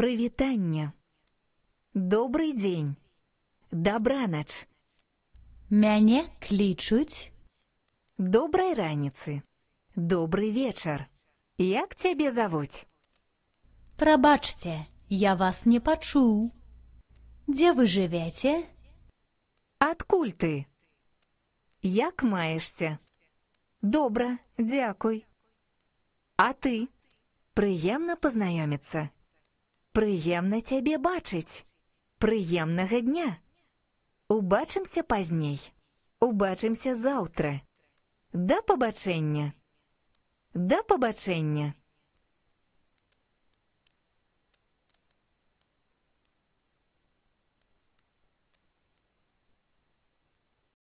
Прывітанне. Добрый день. Дабранач. Мяне клічуць. Доброй раніцы. Добрый вечар. Як тебе завуць? Прабачце, я вас не пачуў. Дзе вы живете? Адкуль ты? Як маешся? Добра, дзякуй. А ты? Прыемна пазнаёміцца. прыемна цябе бачыць прыемнага дня убачымся пазней убачымся заўтра да пабачэння да пабачэння